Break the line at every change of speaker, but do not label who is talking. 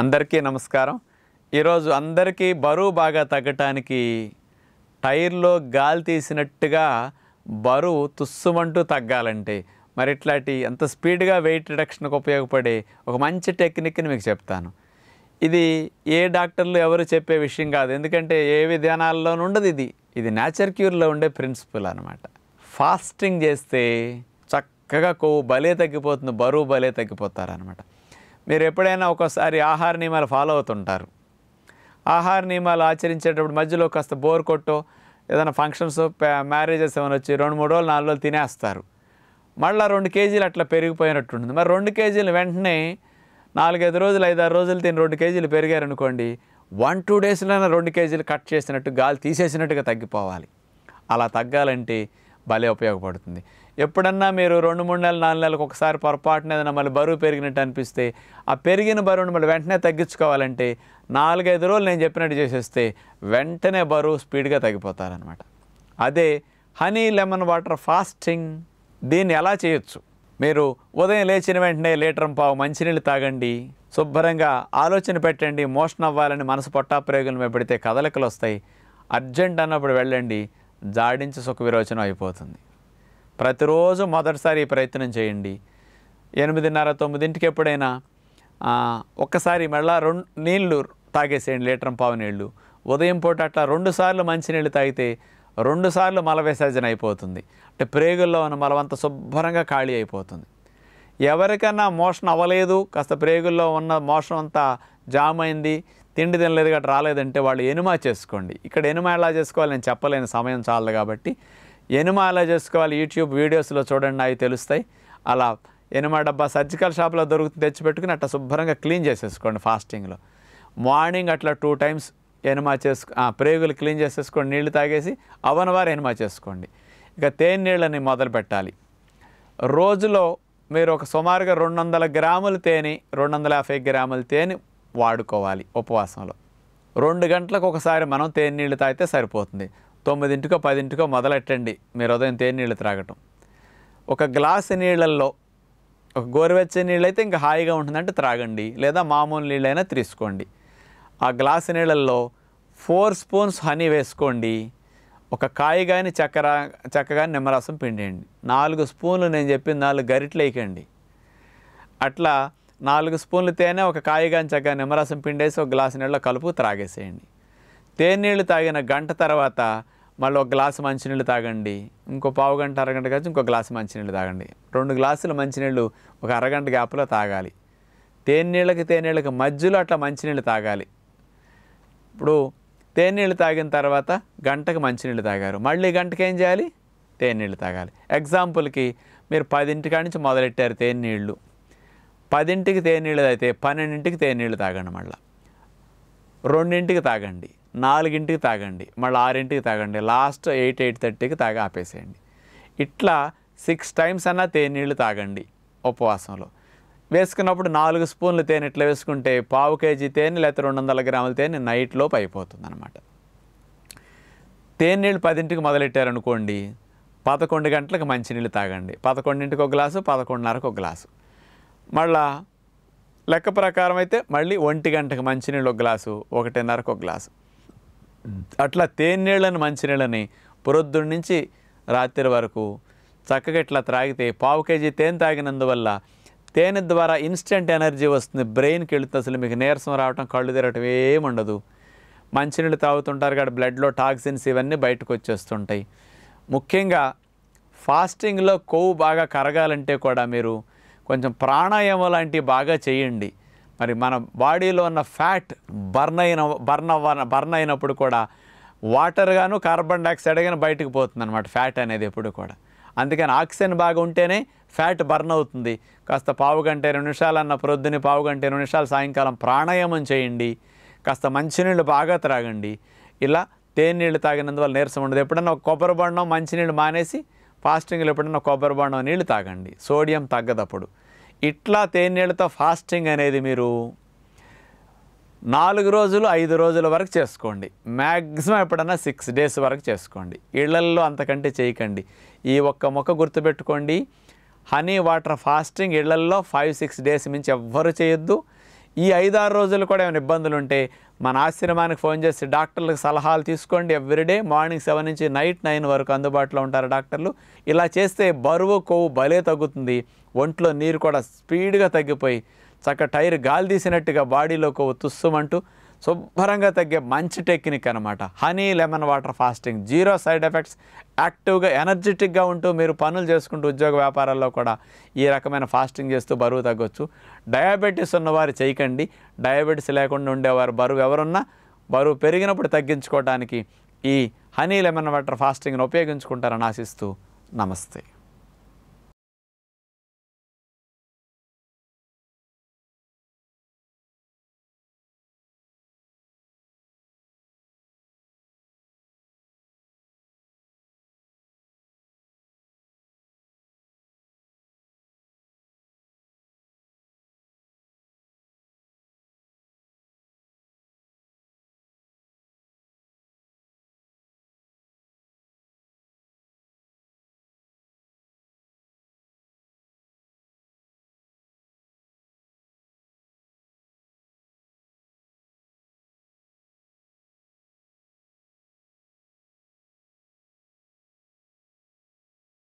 అందరికీ నమస్కారం ఈరోజు అందరికీ బరువు బాగా తగ్గటానికి టైర్లో గాలి తీసినట్టుగా బరువు తుస్సుమంటూ తగ్గాలంటే మరి ఇట్లాంటి అంత స్పీడ్గా వెయిట్ రిడక్షన్కి ఉపయోగపడే ఒక మంచి టెక్నిక్ని మీకు చెప్తాను ఇది ఏ డాక్టర్లు ఎవరు చెప్పే విషయం కాదు ఎందుకంటే ఏ విధానాల్లోనూ ఉండదు ఇది ఇది న్యాచర్ క్యూర్లో ఉండే ప్రిన్సిపల్ అనమాట ఫాస్టింగ్ చేస్తే చక్కగా కొవ్వు భలే తగ్గిపోతుంది బరువు భలే తగ్గిపోతారనమాట మీరు ఎప్పుడైనా ఒక్కోసారి ఆహార నియమాలు ఫాలో అవుతుంటారు ఆహార నియమాలు ఆచరించేటప్పుడు మధ్యలో కాస్త బోర్ కొట్టో ఏదైనా ఫంక్షన్స్ మ్యారేజెస్ ఏమైనా వచ్చి రెండు మూడు రోజులు నాలుగు రోజులు తినేస్తారు మళ్ళీ రెండు కేజీలు అట్లా పెరిగిపోయినట్టుంటుంది మరి రెండు కేజీలు వెంటనే నాలుగైదు రోజులు ఐదారు రోజులు తిని రెండు కేజీలు పెరిగారనుకోండి వన్ టూ డేస్లోనే రెండు కేజీలు కట్ చేసినట్టు గాలి తీసేసినట్టుగా తగ్గిపోవాలి అలా తగ్గాలంటే భలే ఉపయోగపడుతుంది ఎప్పుడన్నా మీరు రెండు మూడు నెలలు నాలుగు నెలలకు ఒకసారి పొరపాటున ఏదైనా మళ్ళీ బరువు పెరిగినట్టు అనిపిస్తే ఆ పెరిగిన బరువును మళ్ళీ వెంటనే తగ్గించుకోవాలంటే నాలుగైదు రోజులు నేను చెప్పినట్టు చేసేస్తే వెంటనే బరువు స్పీడ్గా తగ్గిపోతారనమాట అదే హనీ లెమన్ వాటర్ ఫాస్టింగ్ దీన్ని ఎలా చేయొచ్చు మీరు ఉదయం లేచిన వెంటనే లీటర్ పావు మంచినీళ్ళు తాగండి శుభ్రంగా ఆలోచన పెట్టండి మోషన్ అవ్వాలని మనసు పొట్టా ప్రయోగం పెడితే కదలికలు వస్తాయి అర్జెంట్ అన్నప్పుడు వెళ్ళండి జాడించి సుఖ విరోచనం అయిపోతుంది ప్రతిరోజు మొదటిసారి ప్రయత్నం చేయండి ఎనిమిదిన్నర తొమ్మిదింటికి ఎప్పుడైనా ఒక్కసారి మళ్ళా రెండు నీళ్లు తాగేసేయండి లీటర్ పావు నీళ్లు ఉదయం పూట అట్లా రెండుసార్లు మంచినీళ్ళు తాగితే రెండుసార్లు మల విసర్జన అయిపోతుంది అంటే ప్రేగుల్లో ఉన్న మలవంత శుభ్రంగా ఖాళీ అయిపోతుంది ఎవరికైనా మోషన్ అవ్వలేదు కాస్త ప్రేగుల్లో ఉన్న మోషన్ అంతా జామ్ అయింది తిండి తినలేదు రాలేదంటే వాళ్ళు ఎనుమా చేసుకోండి ఇక్కడ ఎనుమా ఎలా చేసుకోవాలి నేను చెప్పలేని సమయం చాలదు కాబట్టి అలా చేసుకోవాలి యూట్యూబ్ వీడియోస్లో చూడండి అవి తెలుస్తాయి అలా ఎనుమ డబ్బా సర్జికల్ షాప్లో దొరుకుతుంది తెచ్చిపెట్టుకుని అట్లా శుభ్రంగా క్లీన్ చేసేసుకోండి ఫాస్టింగ్లో మార్నింగ్ అట్లా టూ టైమ్స్ ఎనుమ చేసుకు ప్రేగులు క్లీన్ చేసేసుకోండి నీళ్లు తాగేసి అవనవారు ఎనుమా చేసుకోండి ఇక తేనె నీళ్ళని మొదలు పెట్టాలి రోజులో మీరు ఒక సుమారుగా రెండు వందల గ్రాములు తేనె రెండు వందల యాభై గ్రాములు తేనె వాడుకోవాలి ఉపవాసంలో రెండు గంటలకు ఒకసారి మనం తేనె నీళ్ళు తాగితే సరిపోతుంది తొమ్మిదింటికో పదింటికో మొదలెట్టండి మీరు ఉదయం తేనీళ్ళు త్రాగటం ఒక గ్లాసు నీళ్ళల్లో ఒక గోరువెచ్చని నీళ్ళైతే ఇంకా హాయిగా ఉంటుందంటే త్రాగండి లేదా మామూలు నీళ్ళైనా తీసుకోండి ఆ గ్లాసు నీళ్ళల్లో ఫోర్ స్పూన్స్ హనీ వేసుకోండి ఒక కాయ కానీ చక్కెర చెక్క కానీ నిమ్మరసం పిండేయండి నాలుగు స్పూన్లు నేను చెప్పిన నాలుగు గరిటలు వేయకండి అట్లా నాలుగు స్పూన్లు తేనె ఒక కాయ కానీ చక్క నిమ్మరసం పిండేసి ఒక గ్లాసు నీళ్ళలో కలుపు త్రాగేసేయండి తేనీళ్ళు తాగిన గంట తర్వాత మళ్ళీ ఒక గ్లాసు మంచినీళ్ళు తాగండి ఇంకో పావు గంట అరగంట కాచి ఇంకో గ్లాసు మంచినీళ్ళు తాగండి రెండు గ్లాసులు మంచినీళ్ళు ఒక అరగంట గ్యాప్లో తాగాలి తేనీళ్ళకి తేనీళ్ళకి మధ్యలో అట్లా మంచినీళ్ళు తాగాలి ఇప్పుడు తేనీళ్ళు తాగిన తర్వాత గంటకు మంచినీళ్ళు తాగారు మళ్ళీ గంటకి ఏం చేయాలి తేనీళ్ళు తాగాలి ఎగ్జాంపుల్కి మీరు పదింటికాడి నుంచి మొదలెట్టారు తేనీళ్ళు పదింటికి తేనీళ్ళు అయితే పన్నెండింటికి తేనీళ్ళు తాగండి మళ్ళీ రెండింటికి తాగండి నాలుగింటికి తాగండి మళ్ళీ ఆరింటికి తాగండి లాస్ట్ ఎయిట్ ఎయిట్ థర్టీకి తాగి ఆపేసేయండి ఇట్లా సిక్స్ టైమ్స్ అన్నా తేనీళ్ళు తాగండి ఉపవాసంలో వేసుకున్నప్పుడు నాలుగు స్పూన్లు తేనె ఇట్లా వేసుకుంటే పావు కేజీ తేనె లేకపోతే రెండు వందల గ్రాముల తేనె నైట్లోపు అయిపోతుంది అనమాట తేనీళ్ళు పదింటికి మొదలెట్టారనుకోండి పదకొండు గంటలకు మంచినీళ్ళు తాగండి పదకొండింటికి ఒక గ్లాసు పదకొండున్నరకు ఒక గ్లాసు మళ్ళా లెక్క ప్రకారం అయితే మళ్ళీ ఒంటి గంటకు మంచినీళ్ళు ఒక గ్లాసు ఒకటిన్నరకు ఒక గ్లాసు అట్లా నీళ్ళని మంచినీళ్ళని పురొద్దుడి నుంచి రాత్రి వరకు చక్కగా ఇట్లా త్రాగితే పావు కేజీ తేనె తాగినందువల్ల తేనె ద్వారా ఇన్స్టెంట్ ఎనర్జీ వస్తుంది బ్రెయిన్కి వెళుతుంది అసలు మీకు నీరసం రావటం కళ్ళు తిరగటం ఉండదు మంచినీళ్ళు తాగుతుంటారు కాబట్టి బ్లడ్లో టాక్సిన్స్ ఇవన్నీ బయటకు వచ్చేస్తుంటాయి ముఖ్యంగా ఫాస్టింగ్లో కొవ్వు బాగా కరగాలంటే కూడా మీరు కొంచెం ప్రాణాయామం లాంటివి బాగా చేయండి మరి మన బాడీలో ఉన్న ఫ్యాట్ బర్న్ అయిన బర్న్ అవ్వ బర్న్ అయినప్పుడు కూడా వాటర్ గాను కార్బన్ డైఆక్సైడ్ కానీ బయటకు పోతుంది అనమాట ఫ్యాట్ అనేది ఎప్పుడు కూడా అందుకని ఆక్సిజన్ బాగా ఉంటేనే ఫ్యాట్ బర్న్ అవుతుంది కాస్త పావు గంట రెండు నిమిషాలు అన్న ప్రొద్దుని పావు గంట రెండు నిమిషాలు సాయంకాలం ప్రాణాయామం చేయండి కాస్త మంచినీళ్ళు బాగా త్రాగండి ఇలా తేనీళ్ళు తాగినందువల్ల నీరసం ఉండదు ఎప్పుడన్నా కొబ్బరి బండం మంచినీళ్ళు మానేసి ఫాస్టింగ్లో ఎప్పుడన్నా కొబ్బరి బొండం నీళ్ళు తాగండి సోడియం తగ్గదప్పుడు ఇట్లా తేనెళ్ళతో ఫాస్టింగ్ అనేది మీరు నాలుగు రోజులు ఐదు రోజుల వరకు చేసుకోండి మ్యాక్సిమం ఎప్పుడన్నా సిక్స్ డేస్ వరకు చేసుకోండి ఇళ్లల్లో అంతకంటే చేయకండి ఈ ఒక్క మొక్క గుర్తుపెట్టుకోండి హనీ వాటర్ ఫాస్టింగ్ ఇళ్లల్లో ఫైవ్ సిక్స్ డేస్ మించి ఎవ్వరు చేయొద్దు ఈ ఐదారు రోజులు కూడా ఏమైనా ఇబ్బందులు ఉంటే మన ఆశ్రమానికి ఫోన్ చేసి డాక్టర్లకు సలహాలు తీసుకోండి ఎవ్రీడే మార్నింగ్ సెవెన్ నుంచి నైట్ నైన్ వరకు అందుబాటులో ఉంటారు డాక్టర్లు ఇలా చేస్తే బరువు కొవ్వు భలే తగ్గుతుంది ఒంట్లో నీరు కూడా స్పీడ్గా తగ్గిపోయి చక్క టైర్ గాలి తీసినట్టుగా బాడీలో కొవ్వు తుస్సుమంటూ శుభ్రంగా తగ్గే మంచి టెక్నిక్ అనమాట honey lemon water fasting zero side effects యాక్టివ్గా ఎనర్జెటిక్గా ఉంటూ మీరు పనులు చేసుకుంటూ ఉద్యోగ వ్యాపారాల్లో కూడా ఈ రకమైన ఫాస్టింగ్ చేస్తూ బరువు తగ్గొచ్చు డయాబెటీస్ ఉన్నవారు చేయకండి డయాబెటీస్ లేకుండా ఉండేవారు బరువు ఎవరున్నా బరువు పెరిగినప్పుడు తగ్గించుకోవడానికి ఈ హనీ లెమన్ వాటర్ ఫాస్టింగ్ను ఉపయోగించుకుంటారని ఆశిస్తూ నమస్తే